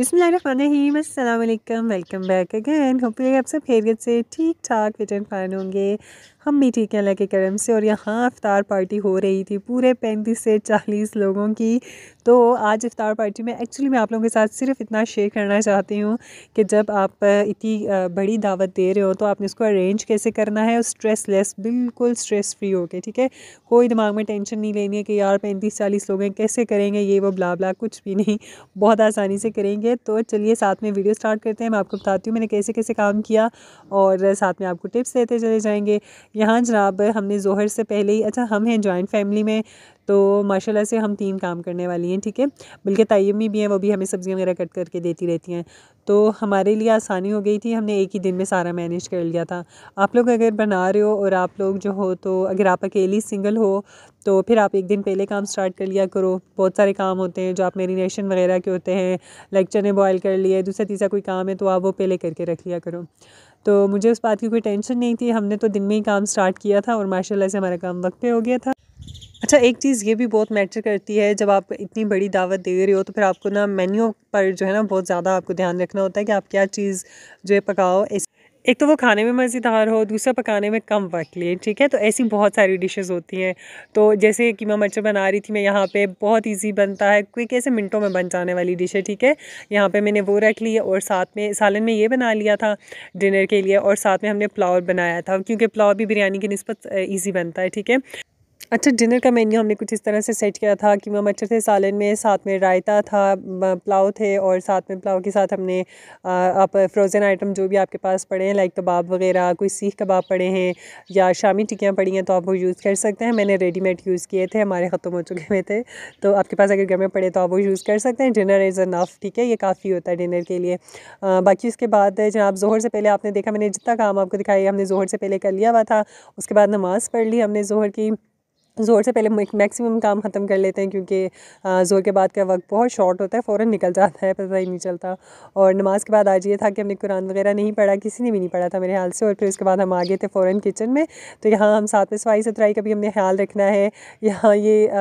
बिसमीम अल्लाम welcome back again you आप सब खैरियत से ठीक ठाक फिट एंड फाइन होंगे हम भी ठीक हैं अल्लाह के करम से और यहाँ इफ़ार पार्टी हो रही थी पूरे पैंतीस से चालीस लोगों की तो आज इफ़ार पार्टी में एक्चुअली मैं आप लोगों के साथ सिर्फ इतना शेयर करना चाहती हूँ कि जब आप इतनी बड़ी दावत दे रहे हो तो आपने इसको अरेंज कैसे करना है और स्ट्रेस लेस बिल्कुल स्ट्रेस फ्री हो के ठीक है कोई दिमाग में टेंशन नहीं लेनी है कि यार पैंतीस चालीस लोग हैं कैसे करेंगे ये वो ब्ला ब्ला कुछ भी नहीं बहुत आसानी से करेंगे करेंगे तो चलिए साथ में वीडियो स्टार्ट करते हैं मैं आपको बताती हूँ मैंने कैसे कैसे काम किया और साथ में आपको टिप्स देते चले जाएंगे यहाँ जनाब हमने जोहर से पहले ही अच्छा हम हैं जॉइंट फैमिली में तो माशाल्लाह से हम तीन काम करने वाली हैं ठीक है बल्कि तयमी भी हैं वो भी हमें सब्ज़ियाँ वगैरह कट करके देती रहती हैं तो हमारे लिए आसानी हो गई थी हमने एक ही दिन में सारा मैनेज कर लिया था आप लोग अगर बना रहे हो और आप लोग जो हो तो अगर आप अकेली सिंगल हो तो फिर आप एक दिन पहले काम स्टार्ट कर लिया करो बहुत सारे काम होते हैं जो आप मेरीनेशन वगैरह के होते हैं लाइक चने बॉयल कर लिए दूसरा तीसरा कोई काम है तो आप वो पहले करके रख लिया करो तो मुझे उस बात की कोई टेंशन नहीं थी हमने तो दिन में ही काम स्टार्ट किया था और माशाल्लाह से हमारा काम वक्त पे हो गया था अच्छा एक चीज़ ये भी बहुत मैटर करती है जब आप इतनी बड़ी दावत दे रहे हो तो फिर आपको ना मेन्यू पर जो है ना बहुत ज़्यादा आपको ध्यान रखना होता है कि आप क्या चीज़ जो है पकाओ एक तो वो खाने में मज़ेदार हो दूसरा पकाने में कम वक्त लिए ठीक है तो ऐसी बहुत सारी डिशेस होती हैं तो जैसे कि मैं मच्छर बना रही थी मैं यहाँ पे बहुत इजी बनता है क्विक ऐसे मिनटों में बन जाने वाली डिश है ठीक है यहाँ पे मैंने वो रख ली और साथ में सालन में ये बना लिया था डिनर के लिए और साथ में हमने पुलाव बनाया था क्योंकि पुलाव भी बिरयानी की नस्बत ईजी बनता है ठीक है अच्छा डिनर का मेन्यू हमने कुछ इस तरह से सेट किया था कि अच्छे थे सालन में साथ में रायता था पुलाव थे और साथ में पुलाव के साथ हमने आप फ्रोज़न आइटम जो भी आपके पास पड़े हैं लाइक कबाब वगैरह कोई सीख कबाब पड़े हैं या शामी टिकियाँ पड़ी हैं तो आप वो यूज़ कर सकते हैं मैंने रेडीमेड यूज़ किए थे हमारे ख़त्म हो चुके हुए थे तो आपके पास अगर घर में पड़े तो आप वो यूज़ कर सकते हैं डिनर इज़ अनफ ठीक है ये काफ़ी होता है डिनर के लिए बाकी उसके बाद जनाब जोहर से पहले आपने देखा मैंने जितना काम आपको दिखाया हमने जोहर से पहले कर लिया हुआ था उसके बाद नमाज़ पढ़ ली हमने जोहर की ज़ोर से पहले मैक्सिमम काम ख़त्म कर लेते हैं क्योंकि ज़ोर के बाद का वक्त बहुत शॉर्ट होता है फ़ौर निकल जाता है पता ही नहीं चलता और नमाज़ के बाद आज ये था कि हमने कुरान वगैरह नहीं पढ़ा किसी ने भी नहीं पढ़ा था मेरे ख्याल से और फिर उसके बाद हम आ गए थे फ़ौर किचन में तो यहाँ हम साथ में सफाई सुथराई का भी हमने ख्याल रखना है यहाँ ये आ,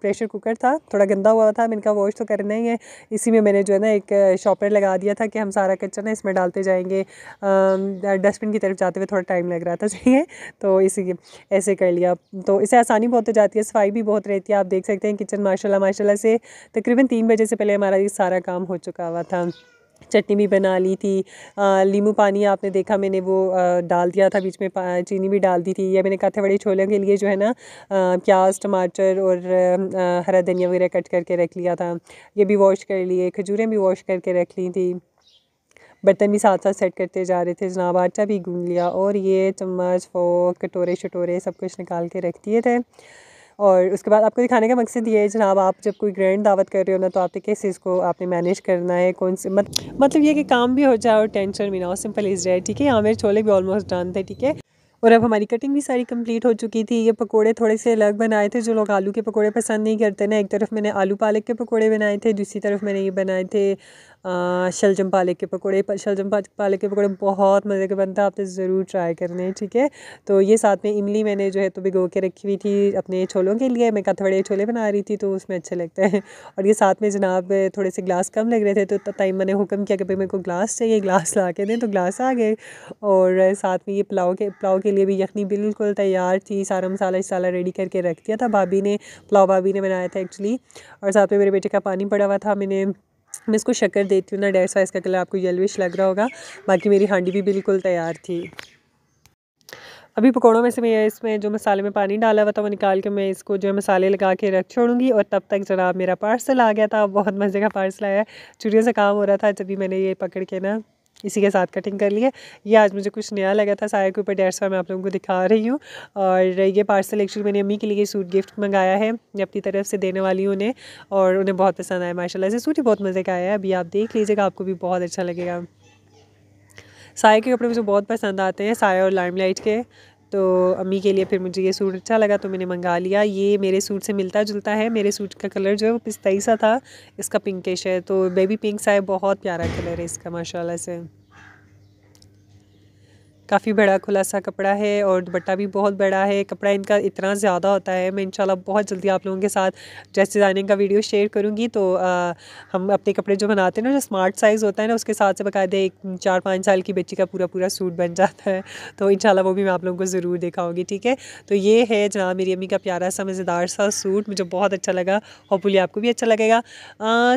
प्रेशर कुकर था थोड़ा गंदा हुआ था मैंने कहा वॉश तो करना ही है इसी में मैंने जो है ना एक शॉपर लगा दिया था कि हम सारा कच्चा ना इसमें डालते जाएँगे डस्टबिन की तरफ जाते हुए थोड़ा टाइम लग रहा था सही है तो इसी ऐसे कर लिया तो इसे आसानी गर्मी बहुत हो जाती है सफाई भी बहुत रहती है आप देख सकते हैं किचन माशाल्लाह माशाल्लाह से तकरीबन तीन बजे से पहले हमारा ये सारा काम हो चुका हुआ था चटनी भी बना ली थी लीमू पानी आपने देखा मैंने वो आ, डाल दिया था बीच में चीनी भी डाल दी थी या मैंने काथे बड़े छोलों के लिए जो है ना प्याज टमाटर और हरा धनिया वगैरह कट करके रख लिया था ये भी वॉश कर लिए खजूरें भी वॉश करके रख ली थी बर्तन भी साथ साथ सेट करते जा रहे थे जनाब आटा भी गूँ लिया और ये चम्मच फोक कटोरे शटोरे सब कुछ निकाल के रख दिए थे और उसके बाद आपको दिखाने का मकसद ये है जनाब आप जब कोई ग्रैंड दावत कर रहे हो ना तो आपने किस चीज़ को आपने मैनेज करना है कौन से मत, मतलब ये कि काम भी हो जाए और टेंशन भी ना हो सिंपल इज रहे ठीक है यहाँ मेरे छोले भी ऑलमोस्ट डन थे ठीक है और अब हमारी कटिंग भी सारी कंप्लीट हो चुकी थी ये पकोड़े थोड़े से अलग बनाए थे जो लोग आलू के पकोड़े पसंद नहीं करते ना एक तरफ मैंने आलू पालक के पकोड़े बनाए थे दूसरी तरफ मैंने ये बनाए थे शलजम पाले के पकौड़े शलजम पालक के पकौड़े बहुत मज़े के बनता है आपने ज़रूर ट्राई करने हैं ठीक है तो ये साथ में इमली मैंने जो है तो भिगो के रखी हुई थी अपने छोलों के लिए मैं कथवड़े छोले बना रही थी तो उसमें अच्छे लगते हैं और ये साथ में जनाब थोड़े से ग्लास कम लग रहे थे तो टाइम मैंने हुक्म किया कि भाई मेरे को ग्लास चाहिए ग्लास ला के दें तो ग्लास आ गए और साथ में ये पुलाव के पुलाव के लिए भी यखनी बिल्कुल तैयार थी सारा मसाला इसाला रेडी करके रख दिया था भाभी ने पुलाव भाभी ने बनाया था एक्चुअली और साथ में मेरे बेटे का पानी पड़ा हुआ था मैंने मैं इसको शक्कर देती हूँ ना डेढ़ सौ इसका कलर आपको येलोइश लग रहा होगा बाकी मेरी हांडी भी बिल्कुल तैयार थी अभी पकौड़ों में से मैं इसमें जो मसाले में पानी डाला हुआ था वो निकाल के मैं इसको जो है मसाले लगा के रख छोड़ूंगी और तब तक जरा मेरा पार्सल आ गया था बहुत मज़े का पार्सल आया चूड़ियों से काम हो रहा था जब भी मैंने ये पकड़ के ना इसी के साथ कटिंग कर ली है ये आज मुझे कुछ नया लगा था साया के ऊपर डेढ़ सौ मैं आप लोगों को दिखा रही हूँ और ये पार्सल एक्चुअली मैंने अम्मी के लिए सूट गिफ्ट मंगाया है मैं अपनी तरफ से देने वाली हूँ उन्हें और उन्हें बहुत पसंद आया माशाल्लाह से सूट ही बहुत मज़े का आया है अभी आप देख लीजिएगा आपको भी बहुत अच्छा लगेगा साया के कपड़े मुझे बहुत पसंद आते हैं साया और लाइमलाइट के तो अम्मी के लिए फिर मुझे ये सूट अच्छा लगा तो मैंने मंगा लिया ये मेरे सूट से मिलता जुलता है मेरे सूट का कलर जो है वो पिस्ताई सा था इसका पिंकिश है तो बेबी पिंक सा है बहुत प्यारा कलर है इसका माशाल्लाह से काफ़ी बड़ा खुलासा कपड़ा है और दुपट्टा भी बहुत बड़ा है कपड़ा इनका इतना ज़्यादा होता है मैं इंशाल्लाह बहुत जल्दी आप लोगों के साथ ड्रेस डिज़ाइनिंग का वीडियो शेयर करूँगी तो आ, हम अपने कपड़े जो बनाते हैं ना जो स्मार्ट साइज़ होता है ना उसके साथ से बाकायदे एक चार पाँच साल की बच्ची का पूरा पूरा सूट बन जाता है तो इन वो भी मैं आप लोगों को ज़रूर दिखाऊँगी ठीक है तो ये है जनाब मेरी अम्मी का प्यारा सा मज़ेदार सा सूट मुझे बहुत अच्छा लगा होपफुली आपको भी अच्छा लगेगा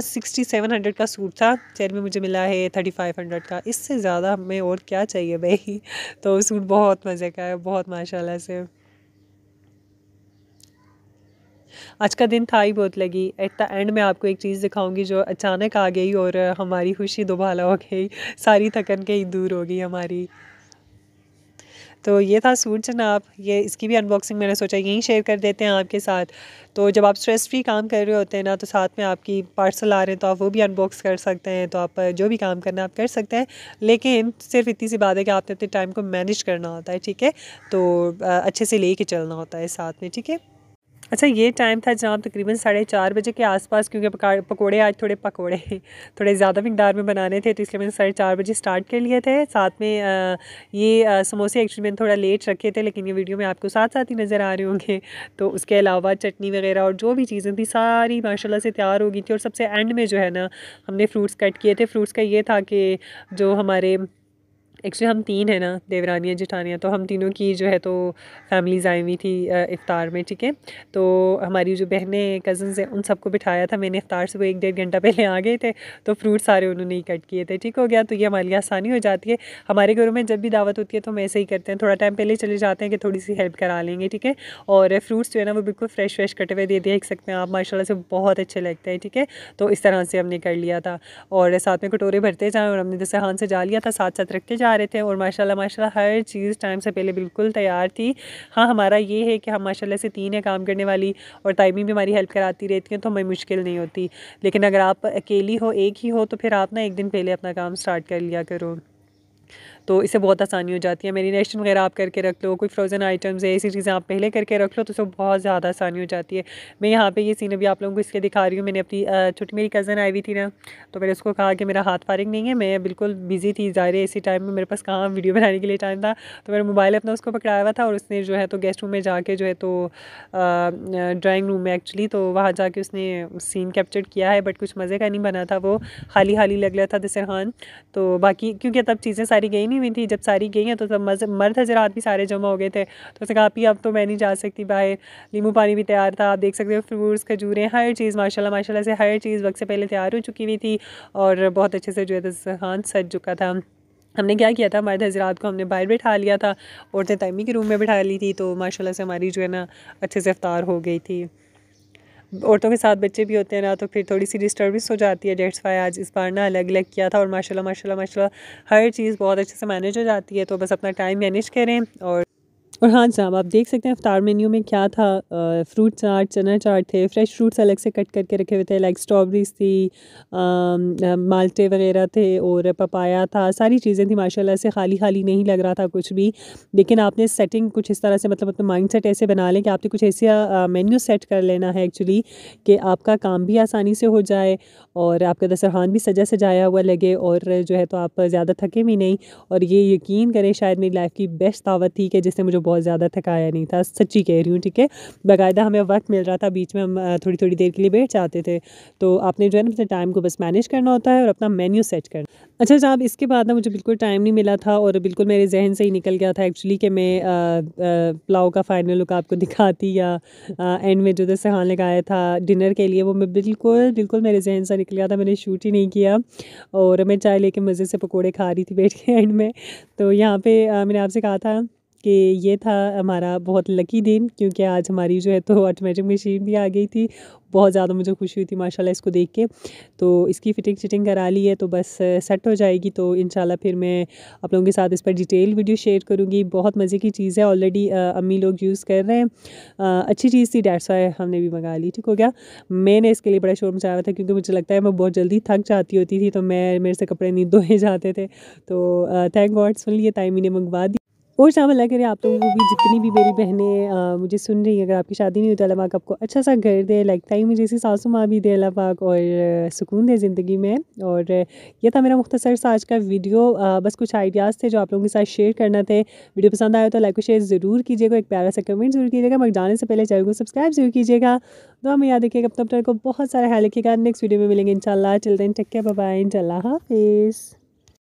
सिक्सटी सेवन हंड्रेड का सूट था चैन में मुझे मिला है थर्टी फाइव हंड्रेड का इससे ज़्यादा हमें और क्या चाहिए भाई तो सूट बहुत मज़े का है बहुत माशाल्लाह से आज का दिन था ही बहुत लगी एट द एंड मैं आपको एक चीज़ दिखाऊंगी जो अचानक आ गई और हमारी खुशी दोबाला हो गई सारी थकन कहीं दूर हो गई हमारी तो ये था सूट जनाब ये इसकी भी अनबॉक्सिंग मैंने सोचा यहीं शेयर कर देते हैं आपके साथ तो जब आप स्ट्रेस फ्री काम कर रहे होते हैं ना तो साथ में आपकी पार्सल आ रहे हैं तो आप वो भी अनबॉक्स कर सकते हैं तो आप जो भी काम करना आप कर सकते हैं लेकिन सिर्फ इतनी सी बात है कि आपने अपने टाइम को मैनेज करना होता है ठीक है तो अच्छे से ले कर चलना होता है साथ में ठीक है अच्छा ये टाइम था जहाँ तकरीबन साढ़े चार बजे के आसपास क्योंकि पकोड़े आज थोड़े पकोड़े थोड़े ज़्यादा मकदार में बनाने थे तो इसलिए मैंने साढ़े चार बजे स्टार्ट कर लिए थे साथ में ये समोसे एक्चुअली मैंने थोड़ा लेट रखे थे लेकिन ये वीडियो में आपको साथ साथ ही नज़र आ रहे होंगे तो उसके अलावा चटनी वगैरह और जो भी चीज़ें थी सारी माशा से तैयार हो गई थी और सबसे एंड में जो है ना हमने फ्रूट्स कट किए थे फ्रूट्स का ये था कि जो हमारे एक्चुअली हम तीन हैं ना देवरानियाँ जेठानियाँ तो हम तीनों की जो है तो फैमिलीज़ आई हुई थी इफ़ार में ठीक है तो हमारी जो बहनें कज़न्स हैं उन सबको बिठाया था मैंने इफ़ार से वो एक डेढ़ घंटा पहले आ गए थे तो फ्रूट सारे उन्होंने ही कट किए थे ठीक हो गया तो ये हमारे लिए आसानी हो जाती है हमारे घरों में जब भी दावत होती है तो हम ऐसे ही करते हैं थोड़ा टाइम पहले चले जाते हैं कि थोड़ी सी हेल्प करा लेंगे ठीक है और फ्रूट्स जो है ना वो बिल्कुल फ्रेश फ्रेश कटे हुए दे देख सकते हैं आप माशाला से बहुत अच्छे लगते हैं ठीक है तो इस तरह से हमने कर लिया था और साथ में कटोरे भरते जाएँ और हमने जैसे हाथ से जा लिया था साथ साथ रखते जा आ रहे थे और माशाल्लाह माशाल्लाह हर चीज़ टाइम से पहले बिल्कुल तैयार थी हाँ हमारा ये है कि हम माशाल्लाह से तीन है काम करने वाली और टाइमिंग भी हमारी हेल्प कराती रहती हैं तो हमें मुश्किल नहीं होती लेकिन अगर आप अकेली हो एक ही हो तो फिर आप ना एक दिन पहले अपना काम स्टार्ट कर लिया करो तो इससे बहुत आसानी हो जाती है मेरीनेशन वगैरह आप करके रख लो कोई फ्रोज़न आइटम्स है ऐसी चीज़ें आप पहले करके रख लो तो उसको बहुत ज़्यादा आसानी हो जाती है मैं यहाँ पे ये सीन अभी आप लोगों को इसलिए दिखा रही हूँ मैंने अपनी छोटी मेरी कज़न आई हुई थी ना तो मैंने उसको कहा कि मेरा हाथ फारिंग नहीं है मैं बिल्कुल बिज़ी थी ज़ाहिर है इसी टाइम में मेरे पास कहाँ वीडियो बनाने के लिए टाइम था तो मेरा मोबाइल अपना उसको पकड़ाया हुआ था और उसने जो है तो गेस्ट रूम में जाके जो है तो ड्राइंग रूम में एक्चुअली तो वहाँ जाके उसने सीन कैप्चर किया है बट कुछ मज़े का नहीं बना था वो हाली हाली लग रहा था दिसरहान तो बाकी क्योंकि तब चीज़ें सारी गई नहीं हुई थी जब सारी गई हैं तो सब मर्द हजरात भी सारे जमा हो गए थे तो उसने कहा आप ही अब तो मैं नहीं जा सकती बाहर नींबू पानी भी तैयार था आप देख सकते हो फ्रूट्स खजूरें हर चीज़ माशाल्लाह माशाल्लाह से हर चीज़ वक्त से पहले तैयार हो चुकी हुई थी और बहुत अच्छे से जो है दस्तरखान सज चुका था हमने क्या किया था मर्द हजरात को हमने बाहर बैठा लिया था औरतें तैमी के रूम में बैठा ली थी तो माशाल्लाह से हमारी जो है ना अच्छे से अफ्तार हो गई थी औरतों के साथ बच्चे भी होते हैं ना तो फिर थोड़ी सी डिस्टर्बेंस हो जाती है डेट्स वाई आज इस बार ना अलग अलग किया था और माशाल्लाह माशाल्लाह माशाल्लाह हर चीज़ बहुत अच्छे से मैनेज हो जाती है तो बस अपना टाइम मैनेज करें और और हाँ जनाब आप देख सकते हैं अफ्तार मेन्यू में क्या था फ्रूट चाट चना चाट थे फ्रेश फ्रूट्स अलग से कट करके रखे हुए थे लाइक स्ट्रॉबेरीज थी माल्टे वगैरह थे और पपाया था सारी चीज़ें थी माशाल्लाह से खाली खाली नहीं लग रहा था कुछ भी लेकिन आपने सेटिंग कुछ इस तरह से मतलब अपना माइंड सेट ऐसे बना लें कि आपने कुछ ऐसा मेन्यू सेट कर लेना है एक्चुअली कि आपका काम भी आसानी से हो जाए और आपका दस्तरखान भी सजा सजाया हुआ लगे और जो है तो आप ज़्यादा थके भी नहीं और ये यकीन करें शायद मेरी लाइफ की बेस्ट दावत थी कि जिसने मुझे बहुत ज़्यादा थकाया नहीं था सच्ची कह रही हूँ ठीक है बाकायदा हमें वक्त मिल रहा था बीच में हम थोड़ी थोड़ी देर के लिए बैठ जाते थे तो आपने जो है ना अपने टाइम को बस मैनेज करना होता है और अपना मेन्यू सेट करना अच्छा जहाँ इसके बाद ना मुझे बिल्कुल टाइम नहीं मिला था और बिल्कुल मेरे जहन से ही निकल गया था एक्चुअली कि मैं पुलाव का फ़ाइनल लुक आपको दिखाती या एंड में जो जैसे हाँ लगाया था डिनर के लिए वो मैं बिल्कुल बिल्कुल मेरे जहन से निकल गया था मैंने शूट ही नहीं किया और मैं चाय लेके मज़े से पकौड़े खा रही थी बैठ के एंड में तो यहाँ पे मैंने आपसे कहा था कि ये था हमारा बहुत लकी दिन क्योंकि आज हमारी जो है तो ऑटोमेटिक मशीन भी आ गई थी बहुत ज़्यादा मुझे खुशी हुई थी माशाल्लाह इसको देख के तो इसकी फ़िटिंग शिटिंग करा ली है तो बस सेट हो जाएगी तो इन फिर मैं आप लोगों के साथ इस पर डिटेल वीडियो शेयर करूँगी बहुत मज़े की चीज़ है ऑलरेडी अम्मी लोग यूज़ कर रहे हैं आ, अच्छी चीज़ थी डेट्स वाई हमने भी मंगा ली ठीक हो गया मैंने इसके लिए बड़ा शोर मचाया था क्योंकि मुझे लगता है मैं बहुत जल्दी थक जाती होती थी तो मैं मेरे से कपड़े नींद धोए जाते थे तो थैंक गॉड सुन लिए टाइम इन्हें मंगवा दी और साहब अल्लाह करे आप लोगों को तो भी जितनी भी मेरी बहनें मुझे सुन रही है अगर आपकी शादी नहीं हुई तो अल्लाह पाक आपको अच्छा सा घर दे लाइक टाइम मुझे ऐसी सासू माँ भी दे अल्लाह पाक और सुकून दे ज़िंदगी में और यह था मेरा मुख्तसर सा आज का वीडियो आ, बस कुछ आइडियाज़ थे जो आप लोगों के साथ शेयर करना थे वीडियो पसंद आया तो लाइक और शेयर ज़रूर कीजिएगा एक प्यारा सा कमेंट जरूर कीजिएगा मगर जाने से पहले चैनल को सब्सक्राइब जरूर कीजिएगा तो हमें याद रखिएगा तब तक को बहुत सारा ख्याल रखिएगा नेक्स्ट वीडियो में मिलेंगे इन शाला चिल्ड्रेन टेक केयर बाय इन हाफिज़